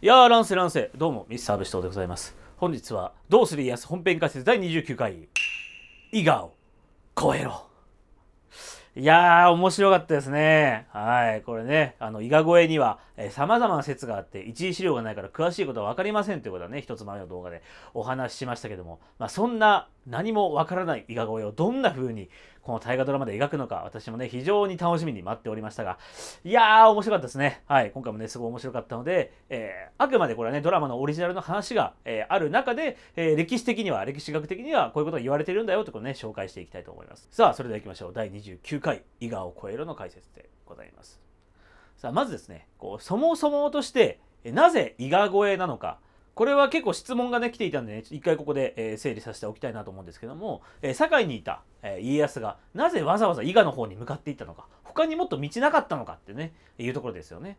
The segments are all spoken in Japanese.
いやー、乱世乱世。どうも、ミスターベストでございます。本日は、どうする家康本編解説第29回、伊賀を超えろ。いやー、面白かったですね。はい、これね、あの、伊賀越えには、えー、様々な説があって、一時資料がないから詳しいことは分かりませんということはね、一つ前の動画でお話ししましたけども、まあ、そんな何も分からない伊賀越えをどんな風にこの大河ドラマで描くのか、私もね、非常に楽しみに待っておりましたが、いやー、面白かったですね。はい、今回もね、すごい面白かったので、えー、あくまでこれはね、ドラマのオリジナルの話が、えー、ある中で、えー、歴史的には、歴史学的にはこういうことが言われてるんだよってことね、紹介していきたいと思います。さあ、それでは行きましょう。第29回、伊賀を超えろの解説でございます。さあ、まずですね、こうそもそもとして、なぜ伊賀越えなのか、これは結構質問がね来ていたんでね一回ここで、え整理させておきたいなと思うんですけども、え堺にいた、え家康がなぜわざわざ伊賀の方に向かっていったのか他にもっと道なかったのかってねいうところですよね。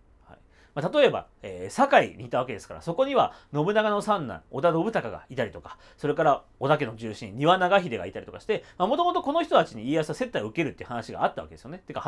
まあ、例えば、えー、堺にいたわけですからそこには信長の三男織田信孝がいたりとかそれから織田家の重臣丹羽長秀がいたりとかしてもともとこの人たちに家康は接待を受けるって話があったわけですよね。てか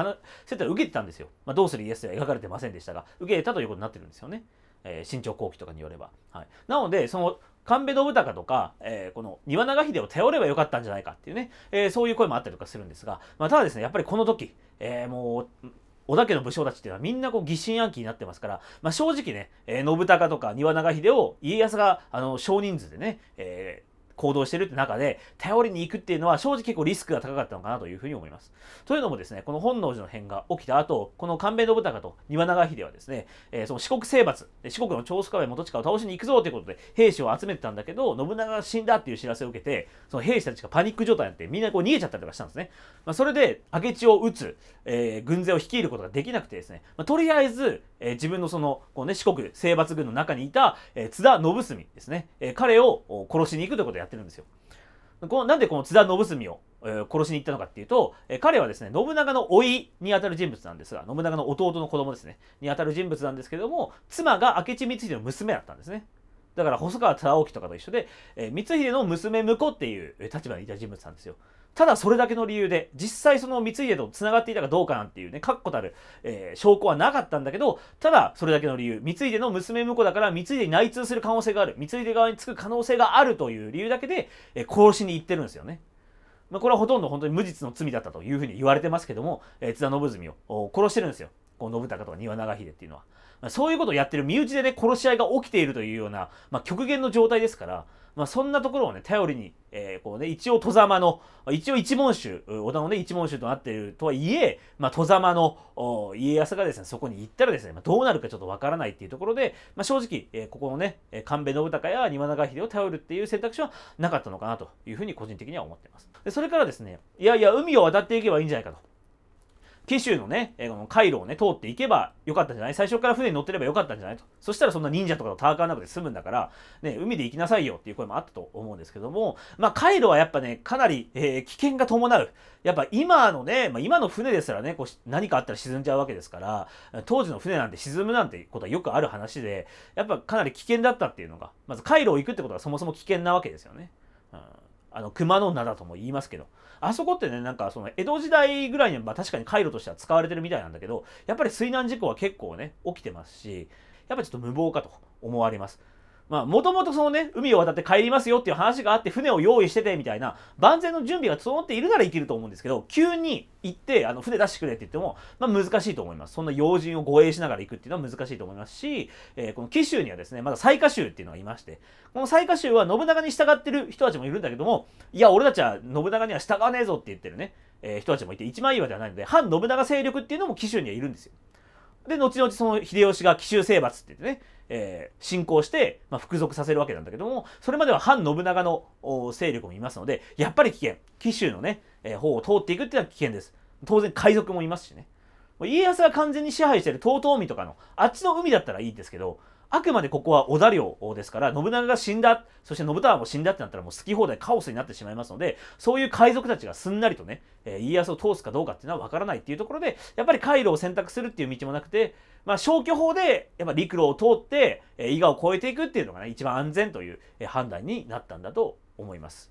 接待を受けてたんですよ。まあ、どうする家康は描かれてませんでしたが受けたということになってるんですよね。えー、新潮後期とかによれば。はい、なのでその神戸信孝とか、えー、この庭長秀を頼ればよかったんじゃないかっていうね、えー、そういう声もあったりとかするんですが、まあ、ただですねやっぱりこの時、えー、もう織田家の武将たちっていうのはみんなこう疑心暗鬼になってますから、まあ、正直ね、えー、信孝とか庭長秀を家康があの少人数でね、えー行動してるって中で、頼りに行くっていうのは正直結構リスクが高かったのかなというふうに思います。というのもですね、この本能寺の変が起きた後、この官兵衛信孝と庭長秀はですね、えー、その四国征伐、四国の長宗我部元親を倒しに行くぞということで兵士を集めてたんだけど、信長が死んだっていう知らせを受けて、その兵士たちがパニック状態になってみんなこう逃げちゃったりとかしたんですね。まあ、それで、明智を撃つ、えー、軍勢を率いることができなくてですね、まあ、とりあえずえー、自分のその、こうね、四国征伐軍の中にいた、えー、津田信澄ですね、え彼を殺しに行くということをやってるんですよ。このなんでこの津田信澄を、えー、殺しに行ったのかっていうと、えー、彼はですね、信長の甥いにあたる人物なんですが、信長の弟の子供ですね、にあたる人物なんですけども、妻が明智光秀の娘だったんですね。だから細川忠興とかと一緒で、えー、光秀の娘婿っていう立場にいた人物なんですよ。ただそれだけの理由で、実際その三井でと繋がっていたかどうかなんていうね、確固たる、えー、証拠はなかったんだけど、ただそれだけの理由、三井での娘婿だから三井に内通する可能性がある、三井で側につく可能性があるという理由だけで、えー、殺しに行ってるんですよね。まあ、これはほとんど本当に無実の罪だったというふうに言われてますけども、えー、津田信純を殺してるんですよ。こう信孝とか庭長秀っていうのは。まあ、そういうことをやってる身内でね、殺し合いが起きているというような、まあ、極限の状態ですから、まあ、そんなところをね、頼りに、えー、こうね、一応、戸様の、一応一門衆、織田のね、一門衆となっているとはいえ、まあ、戸様の家康がですね、そこに行ったらですね、まあ、どうなるかちょっとわからないっていうところで、まあ、正直、えー、ここのね、神戸信孝や庭長秀を頼るっていう選択肢はなかったのかなというふうに個人的には思っています。でそれからですね、いやいや、海を渡っていけばいいんじゃないかと。紀州のね、えー、この回路をね、通っていけばよかったんじゃない最初から船に乗ってればよかったんじゃないと。そしたらそんな忍者とかのターカーなどで済むんだから、ね、海で行きなさいよっていう声もあったと思うんですけども、まあ、回路はやっぱね、かなり、えー、危険が伴う。やっぱ今のね、まあ、今の船ですらね、こう何かあったら沈んじゃうわけですから、当時の船なんて沈むなんてことはよくある話で、やっぱかなり危険だったっていうのが、まず回路を行くってことはそもそも危険なわけですよね。うんあの熊名だとも言いますけどあそこってねなんかその江戸時代ぐらいには、まあ、確かに回路としては使われてるみたいなんだけどやっぱり水難事故は結構ね起きてますしやっぱちょっと無謀かと思われますまあ、もともとそのね、海を渡って帰りますよっていう話があって、船を用意しててみたいな、万全の準備が整っているなら行けると思うんですけど、急に行って、あの、船出してくれって言っても、まあ、難しいと思います。そんな要人を護衛しながら行くっていうのは難しいと思いますし、えー、この紀州にはですね、まだ最下衆っていうのがいまして、この最下衆は信長に従ってる人たちもいるんだけども、いや、俺たちは信長には従わねえぞって言ってるね、えー、人たちもいて、一枚岩ではないので、反信長勢力っていうのも紀州にはいるんですよ。で、後々その秀吉が奇襲征伐って言ってね、えー、進行して、まあ、服属させるわけなんだけども、それまでは反信長の勢力もいますので、やっぱり危険。紀州のね、えー、方を通っていくっていうのは危険です。当然海賊もいますしね。家康が完全に支配してる遠江とかの、あっちの海だったらいいんですけど、あくまでここは織田領ですから、信長が死んだ、そして信郎も死んだってなったらもう好き放題カオスになってしまいますので、そういう海賊たちがすんなりとね、え家康を通すかどうかっていうのは分からないっていうところで、やっぱり回路を選択するっていう道もなくて、まあ、消去法で、やっぱ陸路を通って、え伊賀を越えていくっていうのがね、一番安全という判断になったんだと思います。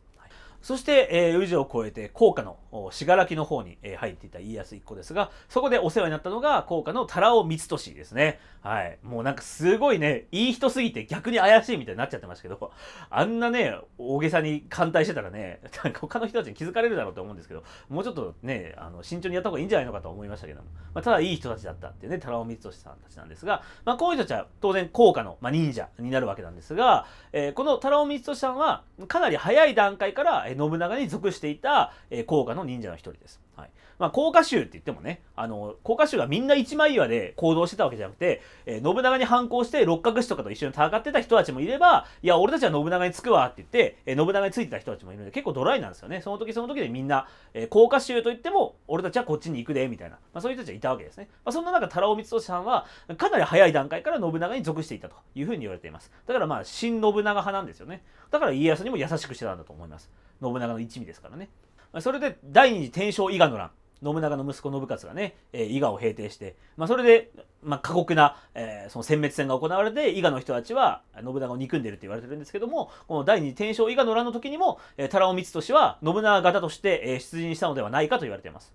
そして、えー、以上を超えて、甲賀の信楽の方に、えー、入っていた家康一個ですが、そこでお世話になったのが、甲賀の太郎光俊ですね。はい。もうなんかすごいね、いい人すぎて逆に怪しいみたいになっちゃってましたけど、あんなね、大げさに歓待してたらね、なんか他の人たちに気づかれるだろうと思うんですけど、もうちょっとね、あの慎重にやった方がいいんじゃないのかと思いましたけども、まあ、ただいい人たちだったっていうね、太良光俊さんたちなんですが、まあ、こういう人たちは当然甲賀の、まあ、忍者になるわけなんですが、えー、この太良光俊さんは、かなり早い段階から、信長に属していた甲賀の忍者の一人です。はい。まあ、甲賀衆って言ってもね、あの、甲賀衆がみんな一枚岩で行動してたわけじゃなくて、えー、信長に反抗して六角氏とかと一緒に戦ってた人たちもいれば、いや、俺たちは信長につくわって言って、えー、信長についてた人たちもいるんで、結構ドライなんですよね。その時その時でみんな、えー、甲賀衆といっても、俺たちはこっちに行くで、みたいな、まあ、そういう人たちがいたわけですね。まあ、そんな中、太郎光俊さんは、かなり早い段階から信長に属していたというふうに言われています。だからまあ、新信長派なんですよね。だから家康にも優しくしてたんだと思います。信長の一味ですからね。それで第二次天正伊賀の乱信長の息子信勝がね、えー、伊賀を平定して、まあ、それで、まあ、過酷な、えー、その殲滅戦が行われて伊賀の人たちは信長を憎んでるって言われてるんですけどもこの第二天正伊賀の乱の時にも、えー、太郎光利は信長方として、えー、出陣したのではないかと言われています。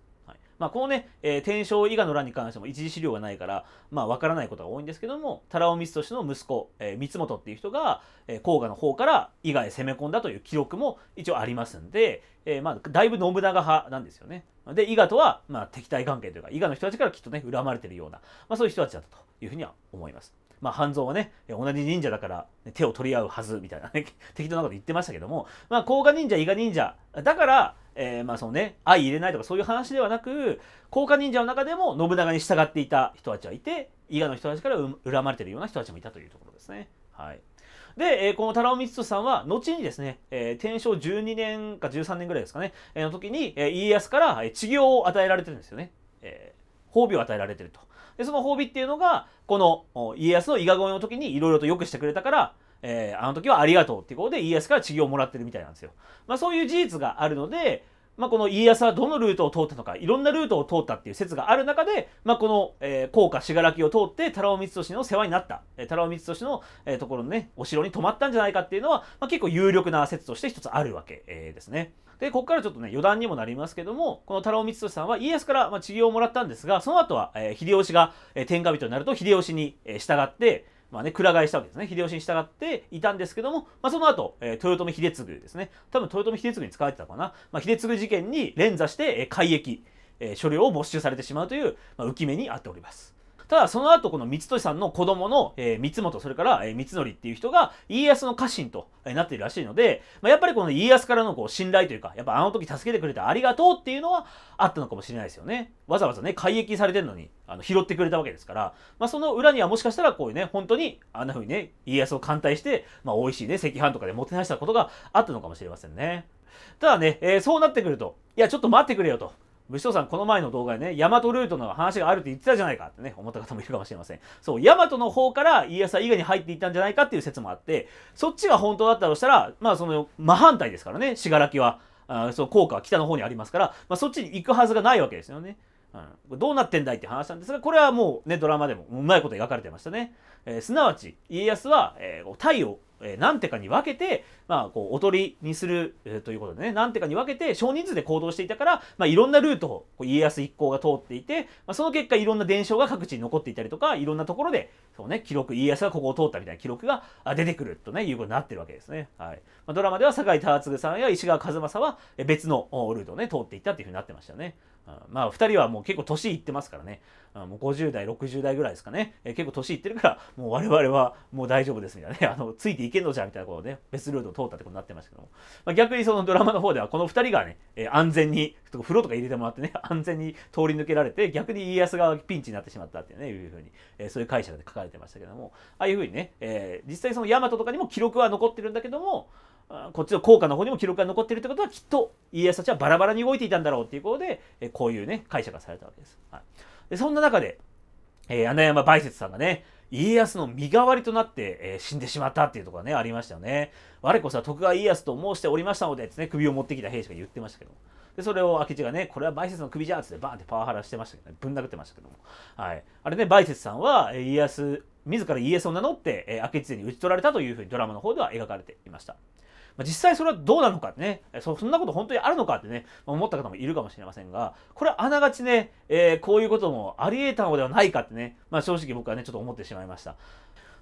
まあ、このね、えー、天正以下の乱に関しても一次資料がないから、まあ、わからないことが多いんですけども、多羅尾光俊の息子、えー、光本っていう人が、えー、甲賀の方から伊賀へ攻め込んだという記録も一応ありますんで、えー、まあ、だいぶ信長派なんですよね。で、伊賀とは、まあ、敵対関係というか、伊賀の人たちからきっとね、恨まれてるような、まあ、そういう人たちだったというふうには思います。まあ、半蔵はね、同じ忍者だから手を取り合うはずみたいなね 適当なこと言ってましたけども、まあ、甲賀忍者、伊賀忍者、だから、えー、まあそのね相入れないとかそういう話ではなく甲賀忍者の中でも信長に従っていた人たちはいて伊賀の人たちから恨まれてるような人たちもいたというところですね。はい、で、えー、この太郎光人さんは後にですね、えー、天正12年か13年ぐらいですかね、えー、の時に、えー、家康から、えー、治療を与えられてるんですよね、えー、褒美を与えられてるとでその褒美っていうのがこの家康の伊賀越えの時にいろいろと良くしてくれたからえー、あの時はありがとうっていうことで家康から治をもらってるみたいなんですよ。まあ、そういう事実があるので、まあ、この家康はどのルートを通ったのかいろんなルートを通ったっていう説がある中で、まあ、この、えー、甲賀信楽を通って太郎光俊の世話になった、えー、太郎光俊の、えー、ところのねお城に泊まったんじゃないかっていうのは、まあ、結構有力な説として一つあるわけ、えー、ですね。でここからちょっとね余談にもなりますけどもこの太郎光俊さんは家康から、まあ、治療をもらったんですがその後は、えー、秀吉が、えー、天下人になると秀吉に、えー、従ってまあね、くら替えしたわけですね。秀吉に従っていたんですけども、まあ、その後、えー、豊臣秀次ですね。多分豊臣秀次に使われてたかな。まあ、秀次事件に連座して、えー、改易、えー、所領を没収されてしまうという、まあ、浮き目にあっております。ただその後この光利さんの子供の、えー、光本それから、えー、光則っていう人が家康の家臣と、えー、なっているらしいので、まあ、やっぱりこの家康からのこう信頼というかやっぱあの時助けてくれてありがとうっていうのはあったのかもしれないですよねわざわざね改易されてるのにあの拾ってくれたわけですから、まあ、その裏にはもしかしたらこういうね本当にあんな風にね家康を歓待して、まあ、美味しいね赤飯とかでもてなしたことがあったのかもしれませんねただね、えー、そうなってくるといやちょっと待ってくれよと武将さん、この前の動画でね、大和ルートの話があるって言ってたじゃないかってね、思った方もいるかもしれません。そう、大和の方から家康は伊賀に入っていったんじゃないかっていう説もあって、そっちが本当だったとしたら、まあその、真反対ですからね、信楽は。あそう効果は北の方にありますから、まあ、そっちに行くはずがないわけですよね。うん、どうなってんだいって話なんですが、これはもうね、ドラマでもうまいこと描かれてましたね。えー、すなわち、家康は、えー、太陽え何手かに分けて、まあ、こうおとりにする、ということでね何手かに分けて少人数で行動していたから、まあ、いろんなルートをこう家康一行が通っていて、まあ、その結果いろんな伝承が各地に残っていたりとかいろんなところでそう、ね、記録家康がここを通ったみたいな記録が出てくると、ね、いうことになってるわけですね。はいまあ、ドラマでは酒井忠次さんや石川数正は別のルートを、ね、通っていったっていうふうになってましたね。まあ2人はもう結構年いってますからね、もう50代60代ぐらいですかね、えー、結構年いってるからもう我々はもう大丈夫ですみたいなね あのついていけんのじゃみたいなことね別ルートを通ったってことになってましたけども、まあ、逆にそのドラマの方ではこの2人がね、えー、安全に風呂とか入れてもらってね 安全に通り抜けられて逆に家康がピンチになってしまったっていうねいうふうに、えー、そういう解釈で書かれてましたけどもああいうふうにね、え実際その大和とかにも記録は残ってるんだけどもこっちの効果の方にも記録が残っているということはきっと家康たちはバラバラに動いていたんだろうということで、えこういうね解釈がされたわけです。はい、でそんな中で、え穴山梅雪さんがね家康の身代わりとなって、えー、死んでしまったっていうところがねありましたよね。我こそは徳川家康と申しておりましたのでですね首を持ってきた兵士が言ってましたけども。でそれを明智がね、これは梅雪の首じゃっつってバーンってパワハラしてましたけどね、ぶん殴ってましたけども。はい。あれね、梅雪さんは家康、自ら家康を名乗って、え明智勢に討ち取られたというふうにドラマの方では描かれていました。まあ、実際それはどうなのかってねそ、そんなこと本当にあるのかってね、まあ、思った方もいるかもしれませんが、これはあながちね、えー、こういうこともあり得たのではないかってね、まあ、正直僕はね、ちょっと思ってしまいました。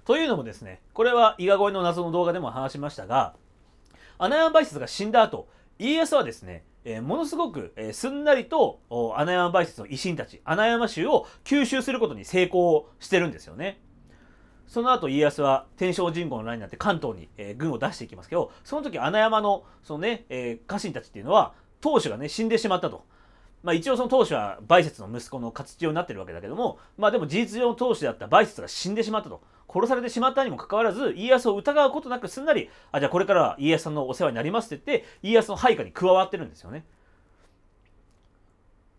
というのもですね、これは伊賀越えの謎の動画でも話しましたが、穴山梅雪が死んだ後、家康はですね、えー、ものすごく、えー、すんなりと穴山梅雪の維新たち、穴山衆を吸収することに成功してるんですよね。その後家康は天正神宮の乱になって関東に、えー、軍を出していきますけどその時穴山のそのね、えー、家臣たちっていうのは当主がね死んでしまったと。まあ、一応その当主は梅雪の息子の活用になってるわけだけども、まあ、でも事実上の当主であった梅雪が死んでしまったと殺されてしまったにもかかわらず家康を疑うことなくすんなりあじゃあこれからは家康さんのお世話になりますって言って家康の配下に加わってるんですよね。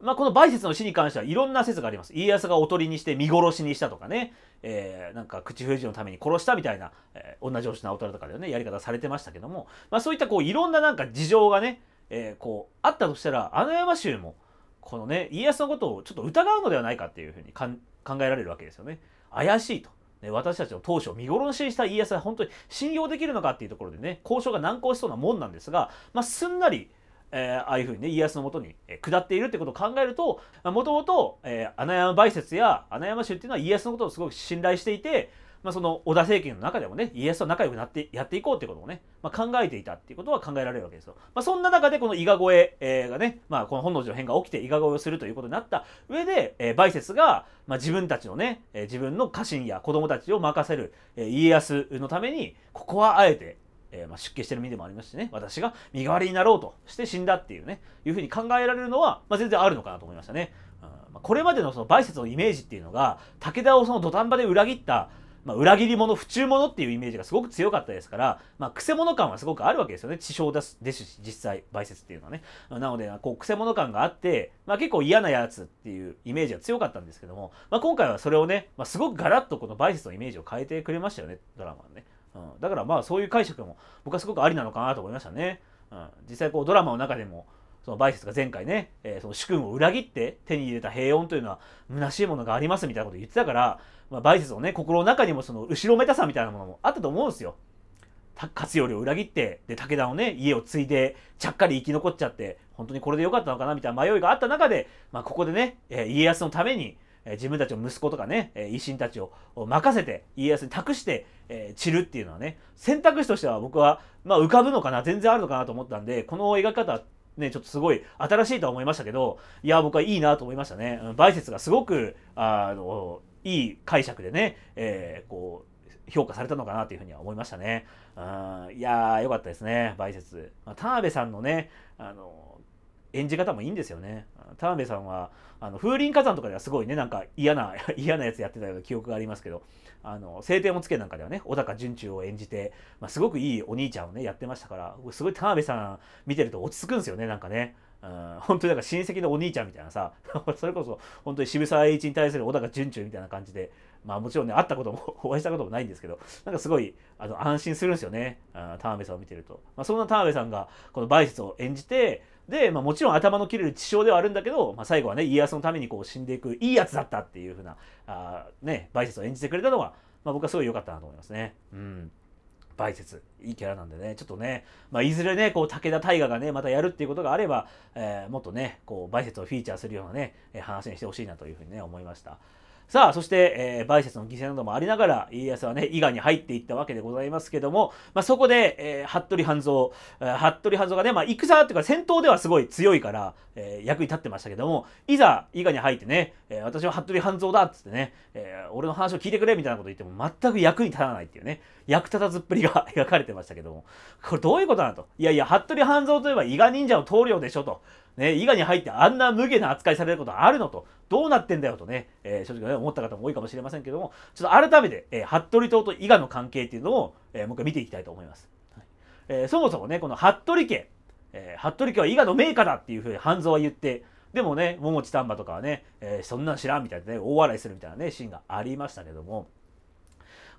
まあ、この梅雪の死に関してはいろんな説があります。家康がおとりにして見殺しにしたとかね、えー、なんか口封じのために殺したみたいな、えー、女上司の大人とかでね、やり方されてましたけども、まあ、そういったこういろんななんか事情がね、えー、こうあったとしたら、あの山衆も、このね、家康のことをちょっと疑うのではないかっていうふうに考えられるわけですよね。怪しいと。ね、私たちの当初見殺しにした家康は本当に信用できるのかっていうところでね交渉が難航しそうなもんなんですが、まあ、すんなりえー、ああいうふうにね、家康のもとに下っているってことを考えると、もともと、え穴山梅雪や穴山衆っていうのは家康のことをすごく信頼していて、まあ、その織田政権の中でもね、家康と仲良くなってやっていこうってことをね、まあ、考えていたっていうことは考えられるわけですよ。まあ、そんな中でこの伊賀越えがね、まあ、この本能寺の変が起きて伊賀越えをするということになった上で、えー、梅雪が、まあ、自分たちのね、えー、自分の家臣や子供たちを任せる、えー、家康のために、ここはあえてえー、まあ、出家してる身でもありますしね、私が身代わりになろうとして死んだっていうね、いうふうに考えられるのは、まあ、全然あるのかなと思いましたね。うんまあ、これまでのその梅雪のイメージっていうのが、武田をその土壇場で裏切った、まあ、裏切り者、不忠者っていうイメージがすごく強かったですから、まあ、くせ者感はすごくあるわけですよね。地匠ですし、実際、梅雪っていうのはね。なので、こう、くせ者感があって、まあ、結構嫌なやつっていうイメージが強かったんですけども、まあ、今回はそれをね、まあ、すごくガラッとこの梅雪のイメージを変えてくれましたよね、ドラマはね。うん、だからまあそういう解釈も僕はすごくありなのかなと思いましたね。うん、実際こうドラマの中でもそのバイスが前回ね、えー、その主君を裏切って手に入れた平穏というのは虚しいものがありますみたいなこと言ってたから、まあ、バイのね心の中にもその後ろめたさみたいなものもあったと思うんですよ。勝頼を裏切ってで武田をね家を継いでちゃっかり生き残っちゃって本当にこれで良かったのかなみたいな迷いがあった中で、まあ、ここでね、えー、家康のためにえ自分たちの息子とかね、え維新たちを任せて家康に託して、え散るっていうのはね選択肢としては僕は、まあ、浮かぶのかな全然あるのかなと思ったんでこの描き方はね、ちょっとすごい新しいとは思いましたけど、いや、僕はいいなと思いましたね。バイセがすごく、あの、いい解釈でね、えー、こう、評価されたのかなというふうには思いましたね。うん、いやー、よかったですね、バイセまあ、田辺さんのね、あの、演じ方もいいんですよね。田辺さんはあの風林火山とかではすごいねなんか嫌な 嫌なやつやってたような記憶がありますけど「あの青天をつけ」なんかではね小高純中を演じて、まあ、すごくいいお兄ちゃんをねやってましたからすごい田辺さん見てると落ち着くんですよねなんかね。うん、本当にだから親戚のお兄ちゃんみたいなさ それこそ本当に渋沢栄一に対する小高順中みたいな感じでまあもちろんね会ったことも お会いしたこともないんですけどなんかすごいあの安心するんですよね、田辺さんを見てると、まあ、そんな田辺さんがこの梅雪を演じてで、まあ、もちろん頭の切れる地匠ではあるんだけど、まあ、最後はね家康のためにこう死んでいくいいやつだったっていうふうなあ、ね、梅雪を演じてくれたのが、まあ、僕はすごい良かったなと思いますね。うん梅雪いいキャラなんでねちょっとね、まあ、いずれねこう武田大河がねまたやるっていうことがあれば、えー、もっとねこう梅雪をフィーチャーするようなね話にしてほしいなというふうにね思いました。さあそして、えー、バイスの犠牲などもありながら家康はね伊賀に入っていったわけでございますけども、まあ、そこで、えー、服部半蔵、えー、服部半蔵がね、まあ、戦っていうか戦闘ではすごい強いから、えー、役に立ってましたけどもいざ伊賀に入ってね、えー、私は服部半蔵だっつってね、えー、俺の話を聞いてくれみたいなこと言っても全く役に立たないっていうね役立たずっぷりが 描かれてましたけどもこれどういうことなのといやいや服部半蔵といえば伊賀忍者の棟梁でしょと。ね、伊賀に入ってあんな無下な扱いされることあるのと、どうなってんだよとね、えー、正直、ね、思った方も多いかもしれませんけども、ちょっと改めて、えー、服部党と伊賀の関係っていうのを、えー、もう一回見ていきたいと思います。はいえー、そもそもね、この服部家、えー、服部家は伊賀の名家だっていうふうに半蔵は言って、でもね、桃地丹波とかはね、えー、そんなん知らんみたいなね、大笑いするみたいなね、シーンがありましたけども、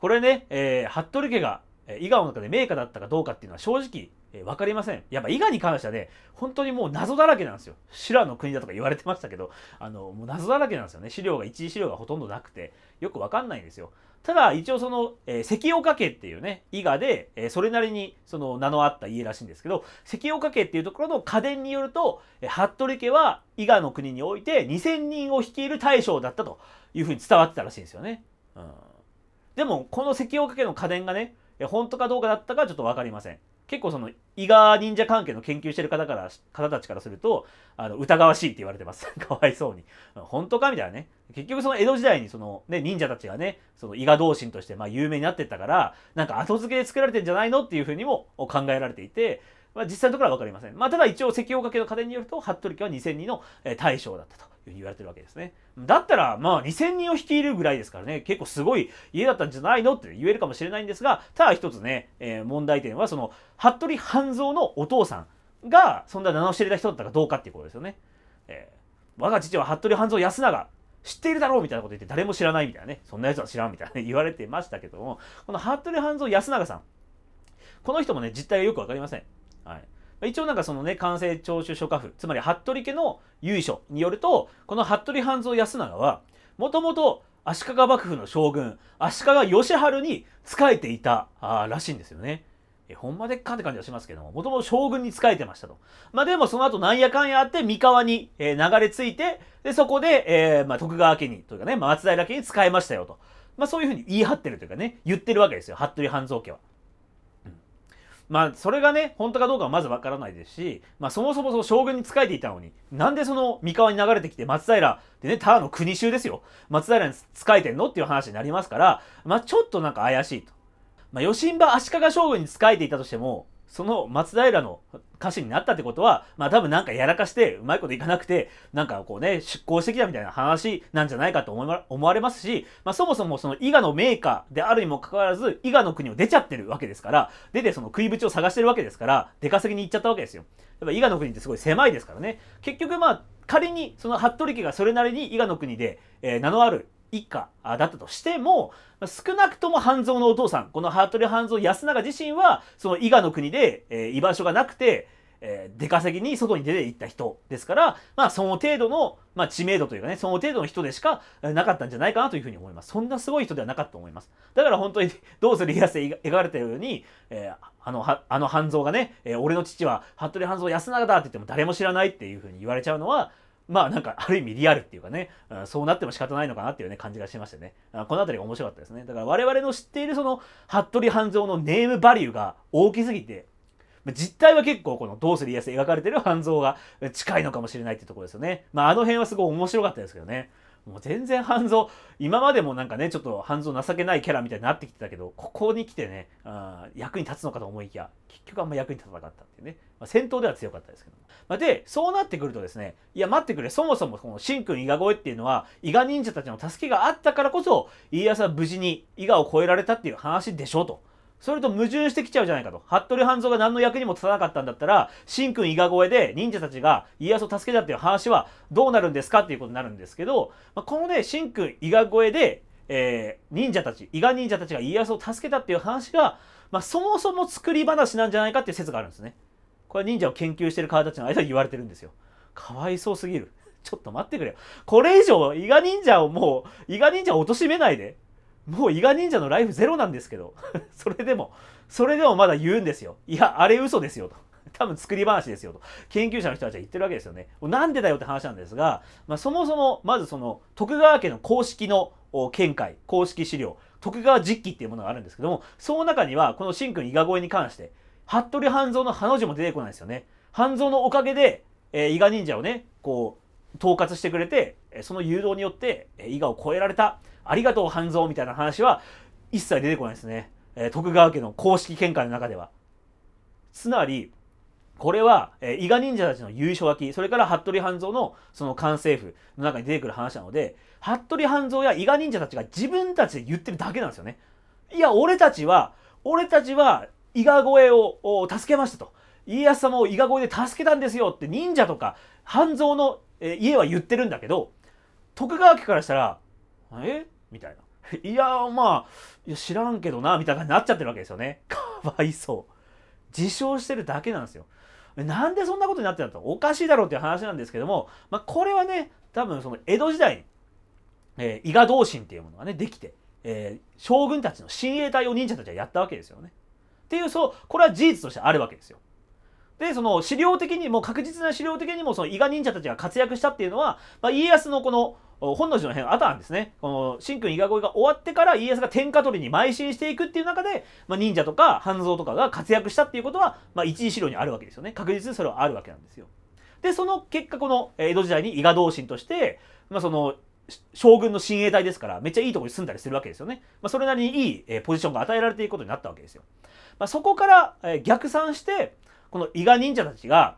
これね、えー、服部家が伊賀の中で名家だったかどうかっていうのは正直、えー、分かりません。やっぱ伊賀に関してはね、本当にもう謎だらけなんですよ。修羅の国だとか言われてましたけど、あのもう謎だらけなんですよね。資料が、一次資料がほとんどなくて、よく分かんないんですよ。ただ、一応その、えー、関岡家っていうね、伊賀で、えー、それなりにその名のあった家らしいんですけど、関岡家っていうところの家伝によると、えー、服部家は伊賀の国において2000人を率いる大将だったというふうに伝わってたらしいんですよね。うん、でも、この関岡家の家伝がね、本当かどうかだったかちょっと分かりません。結構その伊賀忍者関係の研究してる方から方たちからするとあの疑わしいって言われてます かわいそうに本当かみたいなね結局その江戸時代にその、ね、忍者たちがねその伊賀同心としてまあ有名になってったからなんか後付けで作られてんじゃないのっていうふうにも考えられていて、まあ、実際のところは分かりません、まあ、ただ一応石岡家の家電によると服部家は2002の大将だったと。うふうに言われてるわけですね。だったら、まあ、2000人を率いるぐらいですからね、結構すごい家だったんじゃないのって言えるかもしれないんですが、ただ一つね、えー、問題点は、その、服部半蔵のお父さんが、そんな名の知れた人だったかどうかっていうことですよね。えー、我が父は服部半蔵安永。知っているだろうみたいなこと言って誰も知らないみたいなね、そんなやつは知らんみたいな、ね、言われてましたけども、この服部半蔵安永さん、この人もね、実態がよく分かりません。はい。一応なんかそのね、関西長州諸家府、つまり服部家の由緒によると、この服部半蔵康永は、もともと足利幕府の将軍、足利義晴に仕えていたあらしいんですよね。え、ほんまでっかって感じはしますけども、もともと将軍に仕えてましたと。まあでもその後なんやかんやあって三河に、え流れ着いて、で、そこで、えー、まあ徳川家に、というかね、松平家に仕えましたよと。まあそういうふうに言い張ってるというかね、言ってるわけですよ、服部半蔵家は。まあそれがね本当かどうかはまずわからないですし、まあ、そもそもその将軍に仕えていたのになんでその三河に流れてきて松平でねただの国衆ですよ松平に仕えてんのっていう話になりますから、まあ、ちょっとなんか怪しいと。まあ、吉信足利将軍に仕えていたとしてもその松平の歌詞になったってことは、まあ多分なんかやらかして、うまいこといかなくて、なんかこうね、出向してきたみたいな話なんじゃないかと思われますし、まあそもそもその伊賀の名家であるにもかかわらず、伊賀の国を出ちゃってるわけですから、出てその食い縁ちを探してるわけですから、出稼ぎに行っちゃったわけですよ。やっぱ伊賀の国ってすごい狭いですからね。結局まあ、仮にその服部家がそれなりに伊賀の国で、えー、名のある以下だったとしても少なくとも半蔵のお父さんこの服部半蔵安永自身はその伊賀の国で、えー、居場所がなくて、えー、出稼ぎに外に出て行った人ですから、まあ、その程度の、まあ、知名度というかねその程度の人でしかなかったんじゃないかなというふうに思いますそんなすごい人ではなかったと思いますだから本当に「どうする家康」で描かれたように、えー、あのあの半蔵がね、え俺の父は服部半蔵安永だって言っても誰も知らないっていうふうに言われちゃうのはまあなんかある意味リアルっていうかね、うん、そうなっても仕方ないのかなっていうね感じがしましてね、うん、この辺りが面白かったですねだから我々の知っているその服部半蔵のネームバリューが大きすぎて実態は結構この「どうする家康」描かれてる半蔵が近いのかもしれないってところですよね。まああの辺はすごい面白かったですけどね。もう全然半蔵、今までもなんかね、ちょっと半蔵情けないキャラみたいになってきてたけど、ここに来てね、あ役に立つのかと思いきや、結局あんま役に立たなかったっていうね、まあ、戦闘では強かったですけどまあ、で、そうなってくるとですね、いや待ってくれ、そもそもこの神君伊賀越えっていうのは、伊賀忍者たちの助けがあったからこそ、家康は無事に伊賀を越えられたっていう話でしょうと。それと矛盾してきちゃうじゃないかと。服部半蔵が何の役にも立たなかったんだったら、神君伊賀越えで忍者たちが家康を助けたっていう話はどうなるんですかっていうことになるんですけど、まあ、このね、神君伊賀越えで、えー、忍者たち、伊賀忍者たちが家康を助けたっていう話が、まあ、そもそも作り話なんじゃないかっていう説があるんですね。これ忍者を研究してる方たちの間で言われてるんですよ。かわいそうすぎる。ちょっと待ってくれよ。これ以上、伊賀忍者をもう、伊賀忍者を貶めないで。もう伊賀忍者のライフゼロなんですけど それでも、それでもまだ言うんですよ。いや、あれ嘘ですよと。多分作り話ですよと研究者の人たちは言ってるわけですよね。なんでだよって話なんですが、まあ、そもそもまずその徳川家の公式の見解公式資料徳川実記っていうものがあるんですけどもその中にはこの神君伊賀越えに関して服部半蔵のハの字も出てこないですよね。半蔵のおかげで、えー、伊賀忍者をねこう統括してくれてその誘導によって伊賀を越えられた。ありがとう半蔵みたいな話は一切出てこないですね。え徳川家の公式見解の中では。つまり、これは、え伊賀忍者たちの優勝書き、それから服部半蔵のその完政府の中に出てくる話なので、服部半蔵や伊賀忍者たちが自分たちで言ってるだけなんですよね。いや、俺たちは、俺たちは伊賀越えを助けましたと。家康様を伊賀越えで助けたんですよって忍者とか半蔵の、え家は言ってるんだけど、徳川家からしたら、えみたいな。いやまあ、いや知らんけどな、みたいな感じになっちゃってるわけですよね。かわいそう。自称してるだけなんですよ。なんでそんなことになってたとおかしいだろうっていう話なんですけども、まあ、これはね、多分その江戸時代に、えー、伊賀同心っていうものがね、できて、えー、将軍たちの親衛隊を忍者たちはやったわけですよね。っていう、そう、これは事実としてあるわけですよ。でその資料的にも確実な資料的にもその伊賀忍者たちが活躍したっていうのは、まあ、家康のこの本能寺の変あなんですねこの神君伊賀越えが終わってから家康が天下取りに邁進していくっていう中で、まあ、忍者とか半蔵とかが活躍したっていうことは、まあ、一次資料にあるわけですよね確実にそれはあるわけなんですよ。でその結果この江戸時代に伊賀同心として、まあ、その将軍の親衛隊ですからめっちゃいいとこに住んだりするわけですよね、まあ、それなりにいいポジションが与えられていくことになったわけですよ、まあ、そこから逆算してこの伊賀忍者たちが、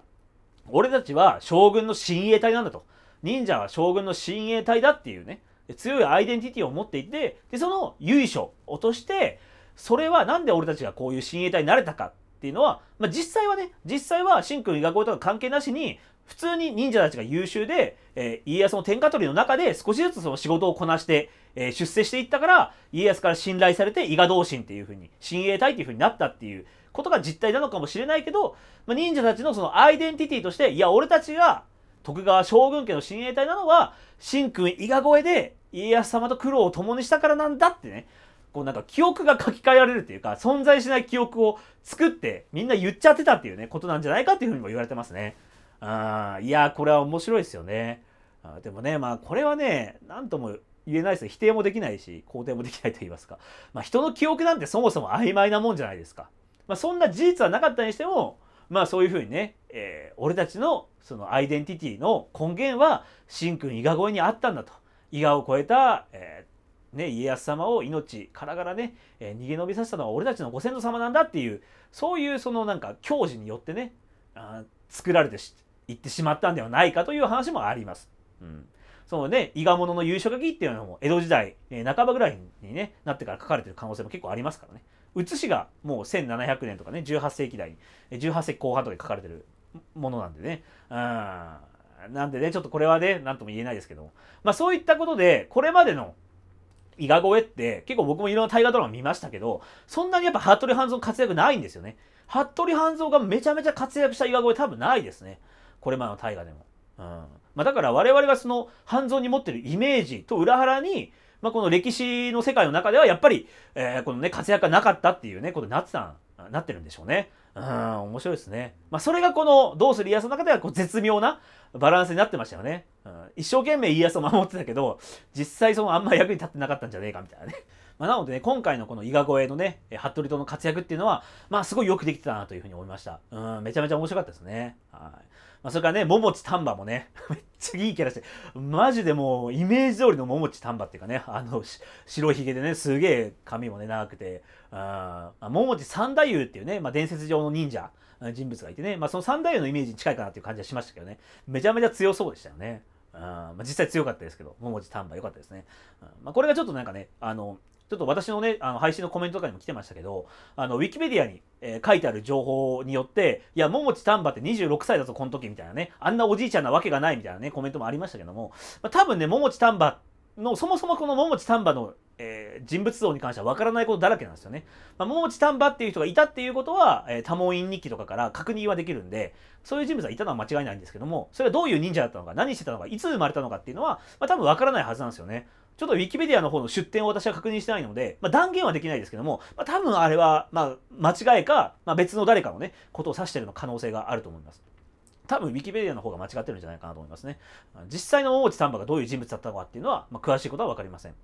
俺たちは将軍の親衛隊なんだと。忍者は将軍の親衛隊だっていうね、強いアイデンティティを持っていて、で、その由緒をとして、それはなんで俺たちがこういう親衛隊になれたかっていうのは、まあ、実際はね、実際は神君伊賀越えとか関係なしに、普通に忍者たちが優秀で、えー、家康の天下取りの中で少しずつその仕事をこなして、えー、出世していったから、家康から信頼されて伊賀同心っていう風に、親衛隊っていう風になったっていうことが実態なのかもしれないけど、まあ、忍者たちのそのアイデンティティとして、いや、俺たちが徳川将軍家の親衛隊なのは、神君伊賀越えで家康様と苦労を共にしたからなんだってね、こうなんか記憶が書き換えられるっていうか、存在しない記憶を作ってみんな言っちゃってたっていうね、ことなんじゃないかっていうふうにも言われてますね。あいやこれは面白いですよね。あでもね、まあこれはね、なんとも言えないです否定もできないし、肯定もできないと言いますか。まあ人の記憶なんてそもそも曖昧なもんじゃないですか。まあ、そんな事実はなかったにしても、まあ、そういうふうにね、えー、俺たちのそのアイデンティティの根源は神君伊賀越えにあったんだと伊賀を超えた、えー、ね、家康様を命からがらね、えー、逃げ延びさせたのは俺たちのご先祖様なんだっていうそういうそのなんか矜持によってねあ作られていってしまったんではないかという話もあります。うんそのね、伊賀者の優勝書きっていうのも江戸時代、えー、半ばぐらいに、ね、なってから書かれてる可能性も結構ありますからね。写しがもう1700年とかね18世紀代に18世紀後半とかに書かれてるものなんでねうんなんでねちょっとこれはね何とも言えないですけどもまあそういったことでこれまでの伊賀越えって結構僕もいろんな大河ドラマ見ましたけどそんなにやっぱ服部半蔵活躍ないんですよね服部半蔵がめちゃめちゃ活躍した伊賀越え多分ないですねこれまでの大河でも。うんまあ、だから我々がその半蔵に持ってるイメージと裏腹にまあ、この歴史の世界の中ではやっぱり、えー、このね、活躍がなかったっていうね、ことになってたなってるんでしょうね。うん、面白いですね。まあ、それがこの、どうする家康の中ではこう絶妙なバランスになってましたよね。うん、一生懸命家康を守ってたけど、実際そのあんま役に立ってなかったんじゃねえかみたいなね。まあ、なのでね、今回のこの伊賀越えのね、服部党の活躍っていうのは、まあ、すごいよくできてたなというふうに思いました。うん、めちゃめちゃ面白かったですね。はい。まあ、それからね、桃地丹波もね、めっちゃいいキャラして、マジでもうイメージ通りの桃地丹波っていうかね、あの、白ひげでね、すげえ髪もね、長くて、あ桃地三太夫っていうね、まあ、伝説上の忍者、人物がいてね、まあ、その三太夫のイメージに近いかなっていう感じはしましたけどね、めちゃめちゃ強そうでしたよね。あまあ、実際強かったですけど、桃地丹波良かったですね。んまあ、これがちょっとなんかね、あの、ちょっと私のね、あの配信のコメントとかにも来てましたけど、あの、ウィキペディアに、えー、書いてある情報によって、いや、桃地丹波って26歳だぞ、この時みたいなね、あんなおじいちゃんなわけがないみたいなね、コメントもありましたけども、まあ、多分ね、桃地丹波のそもそもこの桃地丹波の、えー、人物像に関しては分からないことだらけなんですよね。まあ、桃地丹波っていう人がいたっていうことは、えー、多門院日記とかから確認はできるんでそういう人物がいたのは間違いないんですけどもそれはどういう忍者だったのか何してたのかいつ生まれたのかっていうのは、まあ、多分分からないはずなんですよね。ちょっとウィキペディアの方の出典を私は確認してないので、まあ、断言はできないですけども、まあ、多分あれは、ま間違いか、ま別の誰かのね、ことを指してるの可能性があると思います。多分ウィキペディアの方が間違ってるんじゃないかなと思いますね。実際の大内丹波がどういう人物だったのかっていうのは、まあ、詳しいことは分かりません。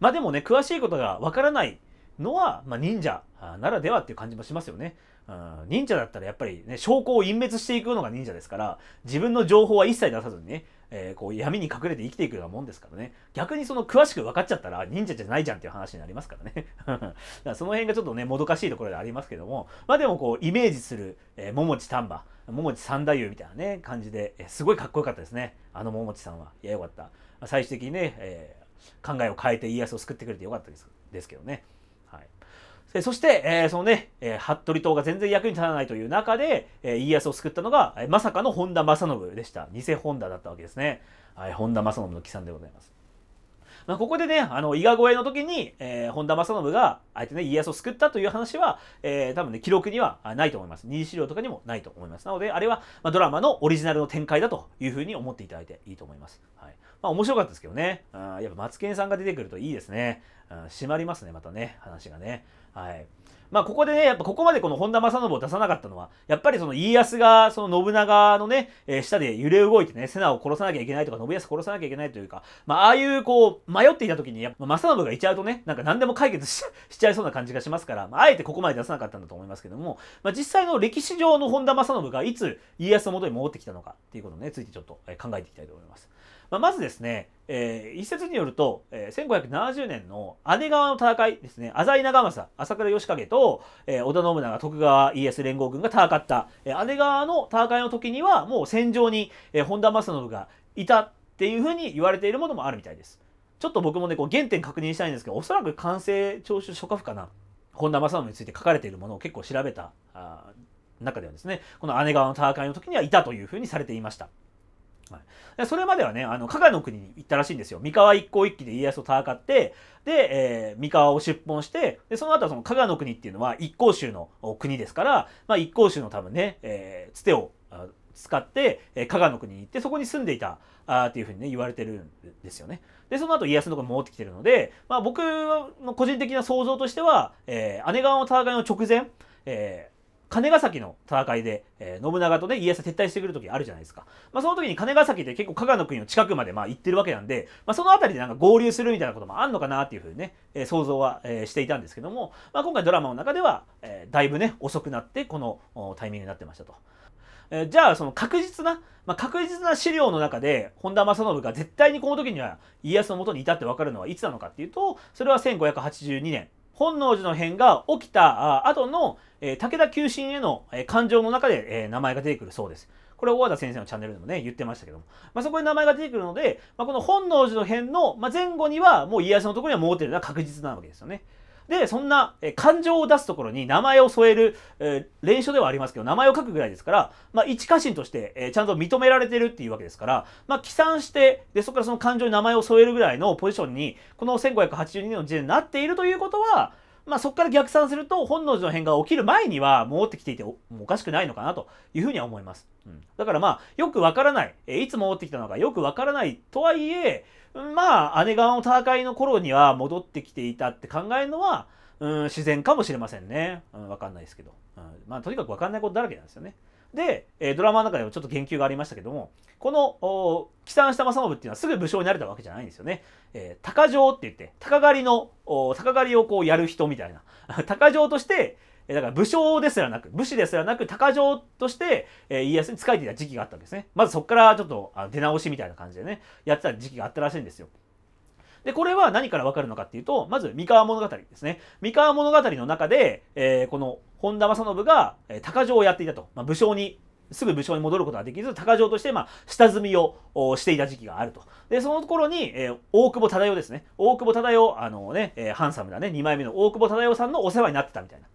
まあでもね、詳しいことが分からないのは、まあ、忍者ならではっていう感じもしますよね。うん、忍者だったらやっぱりね、証拠を隠滅していくのが忍者ですから、自分の情報は一切出さずにね、えー、こう闇に隠れて生きていくようなもんですからね逆にその詳しく分かっちゃったら忍者じゃないじゃんっていう話になりますからね だからその辺がちょっとねもどかしいところでありますけどもまあでもこうイメージする、えー、桃地丹波桃地三太夫みたいなね、感じで、えすごいかっこよかったですね。あの桃地さんは。いや、よかった。最終的にね、えー、考えを変えて家康を救ってくれてよかったですですけどね。はい。でそして、えー、そのね、えー、服部党が全然役に立たないという中で、えー、家康を救ったのが、えまさかの本田正信でした。偽本田だったわけですね。はい、本田正信の帰参でございます。まあ、ここでね、あの、伊賀越えの時に、えー、本田正信が、あえてね、家康を救ったという話は、えー、多分ね、記録にはないと思います。二資料とかにもないと思います。なので、あれは、まあ、ドラマのオリジナルの展開だというふうに思っていただいていいと思います。はい。まあ、面白かったですけどね。あやっぱ、マツケンさんが出てくるといいですね。うん、締まりますね、またね、話がね。はい。まあ、ここでね、やっぱここまでこの本田正信を出さなかったのは、やっぱりその家康が、その信長のね、えー、下で揺れ動いてね、瀬名を殺さなきゃいけないとか、信康殺さなきゃいけないというか、まあ、ああいうこう、迷っていた時に、やっぱ正信がいちゃうとね、なんか何でも解決 しちゃいそうな感じがしますから、まあ、あえてここまで出さなかったんだと思いますけども、まあ、実際の歴史上の本田正信がいつ家康のもとに戻ってきたのかっていうことね、ついてちょっと考えていきたいと思います。まあ、まずですね、えー、一説によると、えー、1570年の姉川の戦いですね、浅井長政、朝倉義景と、えー、織田信長、徳川家康連合軍が戦った、えー、姉川の戦いの時には、もう戦場に、えー、本田正信がいたっていうふうに言われているものもあるみたいです。ちょっと僕もね、こう原点確認したいんですけど、おそらく完成徴収諸家府かな、本田正信について書かれているものを結構調べた中ではですね、この姉川の戦いの時にはいたというふうにされていました。はい、それまではねあの加賀の国に行ったらしいんですよ三河一向一揆で家康と戦ってで、えー、三河を出奔してでその後はその加賀の国っていうのは一向宗の国ですから、まあ、一向宗の多分ね、えー、つてを使って、え加賀の国に行ってそこに住んでいたあっていうふうにね言われてるんですよね。でその後家康のところに戻ってきてるので、まあ、僕の個人的な想像としては、えー、姉川の戦いの直前、えー金ヶ崎の戦いで、えー、信長とね、家康撤退してくる時あるじゃないですか。まあ、その時に金ヶ崎で結構加賀の国の近くまでまあ行ってるわけなんで、まあ、その辺りでなんか合流するみたいなこともあんのかなっていうふうにね、えー、想像は、えー、していたんですけども、まあ、今回ドラマの中では、えー、だいぶね、遅くなって、このタイミングになってましたと。えじゃあその確実な、まあ、確実な資料の中で本田正信が絶対にこの時には家康のもとにいたって分かるのはいつなのかっていうとそれは1582年本能寺の変が起きた後の、え武田急進への感情の中で、え名前が出てくるそうです。これ、大和田先生のチャンネルでもね、言ってましたけども。まあ、そこに名前が出てくるので、まあ、この本能寺の変の、ま前後には、もう家康のところにはモーテルが確実なわけですよね。で、そんな、え感情を出すところに名前を添える、えー、連書ではありますけど、名前を書くぐらいですから、まあ、一家臣として、えー、ちゃんと認められてるっていうわけですから、まあ、起算して、で、そこからその感情に名前を添えるぐらいのポジションに、この1582年の時点になっているということは、まあ、そこから逆算すると本能寺の変が起きる前には戻ってきていておかしくないのかなというふうには思います。うん、だからまあよくわからない、えいつ戻ってきたのかよくわからないとはいえまあ姉川の戦いの頃には戻ってきていたって考えるのは、うん、自然かもしれませんね。わ、うん、かんないですけど、うんまあ、とにかくわかんないことだらけなんですよね。で、えドラマの中でもちょっと言及がありましたけども、この帰参した政信っていうのはすぐ武将になれたわけじゃないんですよね。えー、鷹城って言って、鷹狩りの、鷹狩りをこうやる人みたいな。鷹 城として、だから武将ですらなく、武士ですらなく、鷹城として、えー、家康に仕えていた時期があったんですね。まずそこからちょっと出直しみたいな感じでね、やってた時期があったらしいんですよ。で、これは何からわかるのかっていうと、まず、三河物語ですね。三河物語の中で、えー、この本田正信が、えー、鷹城をやっていたと。まあ、武将にすぐ武将に戻ることができず、鷹城として、まあ、下積みをしていた時期があると。で、そのろに、えー、大久保忠世ですね。大久保忠世、あのね、えー、ハンサムだね、2枚目の大久保忠世さんのお世話になってたみたいな。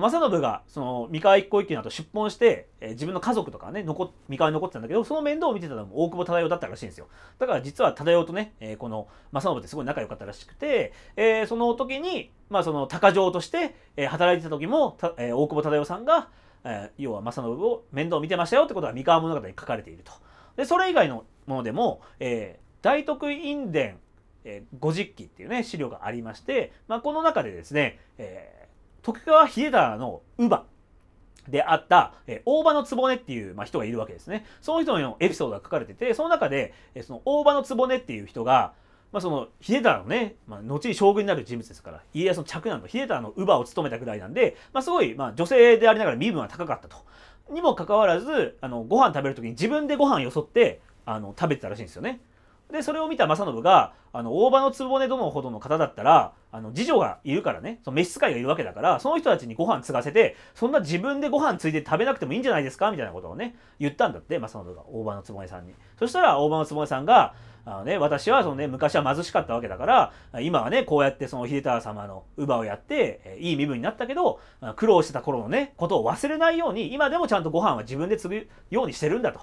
正信がその三河一向一揆の後出奔して、えー、自分の家族とかね残三河に残ってたんだけどその面倒を見てたのも大久保忠世だったらしいんですよだから実は忠世とね、えー、この正信ってすごい仲良かったらしくて、えー、その時に、まあ、その鷹匠として、え働いてた時もた、え大久保忠世さんが、え要は正信を面倒を見てましたよってことが三河物語に書かれているとでそれ以外のものでも、え大徳院伝、え十0期っていうね資料がありまして、まあ、この中でですね、えー徳川秀忠の乳母であった、えー、大場の局っていう、まあ、人がいるわけですね。その人のエピソードが書かれてて、その中で、えー、その大場の局っていう人が、まあ、その秀忠のね、まあ、後に将軍になる人物ですから家康の嫡男の秀忠の乳母を務めたぐらいなんで、まあ、すごい、まあ、女性でありながら身分は高かったと。にもかかわらずあのご飯食べる時に自分でご飯よそってあの食べてたらしいんですよね。でそれを見た正信があの大場の局殿ほどの方だったらあの次女がいるからねその召使いがいるわけだからその人たちにご飯継がせてそんな自分でご飯ついて食べなくてもいいんじゃないですかみたいなことをね言ったんだって正信が大場の局さんに。そしたら大場の局さんがあのね、私はその、ね、昔は貧しかったわけだから今はねこうやってその秀忠様の乳母をやっていい身分になったけど苦労してた頃のねことを忘れないように今でもちゃんとご飯は自分で継ぐようにしてるんだと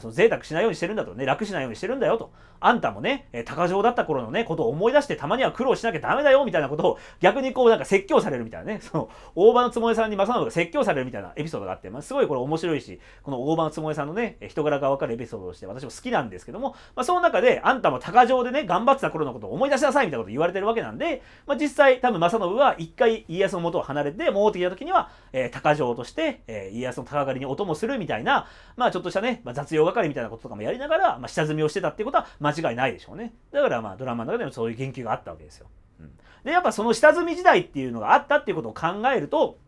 その贅沢しないようにしてるんだとね、楽しないようにしてるんだよと。あんたもね、高城だった頃のね、ことを思い出してたまには苦労しなきゃダメだよみたいなことを逆にこうなんか説教されるみたいなね、その大場のつもえさんに正信が説教されるみたいなエピソードがあって、まあ、すごいこれ面白いし、この大場のつもえさんのね、人柄がわかるエピソードとして私も好きなんですけども、まあ、その中であんたも高城でね、頑張ってた頃のことを思い出しなさいみたいなこと言われてるわけなんで、まあ、実際多分正信は一回家康の元を離れて戻ってきた時には、えー、高城として、えー、家康の鷹狩りにお供するみたいな、まあちょっとしたね、まあ、雑用用れみたいなこととかもやりながら、まあ、下積みをしてたっていうことは間違いないでしょうねだからまあドラマの中でもそういう言及があったわけですよ、うん、でやっぱその下積み時代っていうのがあったっていうことを考えると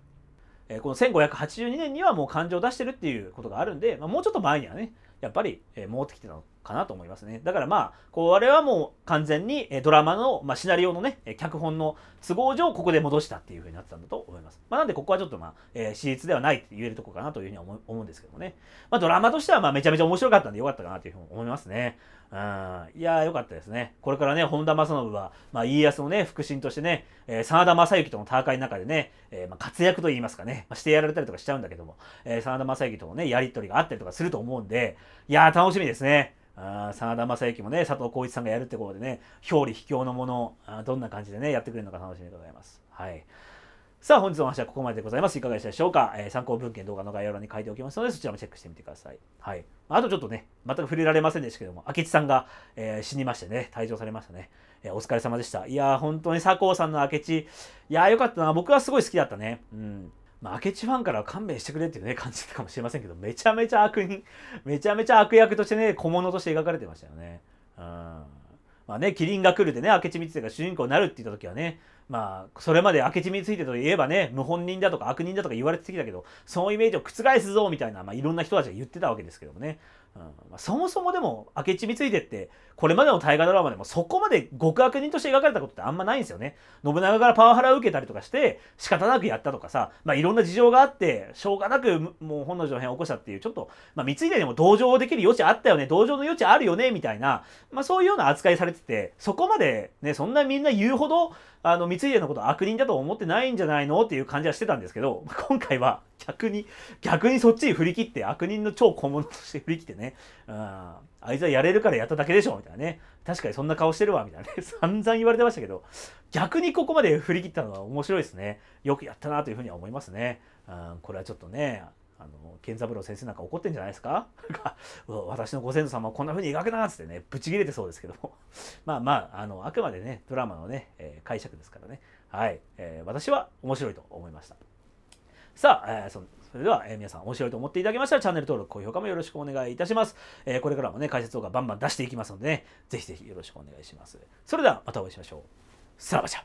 えこの1582年にはもう感情を出してるっていうことがあるんで、まあ、もうちょっと前にはねやっぱり、えー、戻ってきてたのかなと思いますね。だからまあ、こうあれはもう完全にドラマの、まあ、シナリオのね、脚本の都合上、ここで戻したっていう風になってたんだと思います。まあ、なんでここはちょっとまあ、えー、史実ではないって言えるとこかなというふうに思うんですけどもね。まあ、ドラマとしてはまあめちゃめちゃ面白かったんでよかったかなというふうに思いますね。うん、いやーよかったですね。これからね、本田正信は、まあ、家康のね、腹心としてね、えー、真田正幸との戦いの中でね、えー、まあ、活躍といいますかね、まあ、してやられたりとかしちゃうんだけども、えー、真田正幸とのね、やり取りがあったりとかすると思うんで、いやー楽しみですね。あ真田正幸もね、佐藤浩市さんがやるってことでね、表裏卑怯のもの、あどんな感じでね、やってくれるのか楽しみでございます。はい。さあ、本日のお話はここまででございます。いかがでしたでしょうか、えー、参考文献動画の概要欄に書いておきますので、そちらもチェックしてみてください。はい。あとちょっとね、全く触れられませんでしたけども、明智さんが、えー、死にましてね、退場されましたね。えー、お疲れ様でした。いやー、本当に佐藤さんの明智、いやー、よかったな。僕はすごい好きだったね。うん。まあ、明智ファンからは勘弁してくれっていうね、感じだったかもしれませんけど、めちゃめちゃ悪人、めちゃめちゃ悪役としてね、小物として描かれてましたよね。うん。まあね、麒麟が来るでね、明智光秀が主人公になるって言った時はね、まあ、それまで明智光秀といえばね、謀反人だとか悪人だとか言われてきたけど、そのイメージを覆すぞみたいな、まあ、いろんな人たちが言ってたわけですけどもね。うんまあ、そもそもでも明智光秀ってこれまでの大河ドラマでもそこまで極悪人として描かれたことってあんまないんですよね信長からパワハラを受けたりとかして仕方なくやったとかさ、まあ、いろんな事情があってしょうがなくもう本能寺の変を起こしたっていうちょっと、まあ、光秀にも同情できる余地あったよね同情の余地あるよねみたいな、まあ、そういうような扱いされててそこまで、ね、そんなみんな言うほどあの光秀のこと悪人だと思ってないんじゃないのっていう感じはしてたんですけど今回は逆に、逆にそっちに振り切って、悪人の超小物として振り切ってね、うん、あいつはやれるからやっただけでしょ、みたいなね。確かにそんな顔してるわ、みたいなね。散々言われてましたけど、逆にここまで振り切ったのは面白いですね。よくやったなというふうには思いますね。うん、これはちょっとね、あの健三郎先生なんか怒ってんじゃないですか私のご先祖様はこんな風に描くなっつってねぶち切れてそうですけども まあまああのあくまでねドラマのね、えー、解釈ですからねはい、えー、私は面白いと思いました。さあ、えー、そそれでは、え皆さん面白いと思っていただけましたらチャンネル登録、高評価もよろしくお願いいたします。えこれからもね、解説動画バンバン出していきますのでね、ぜひぜひよろしくお願いします。それではまたお会いしましょう。さらばじゃ。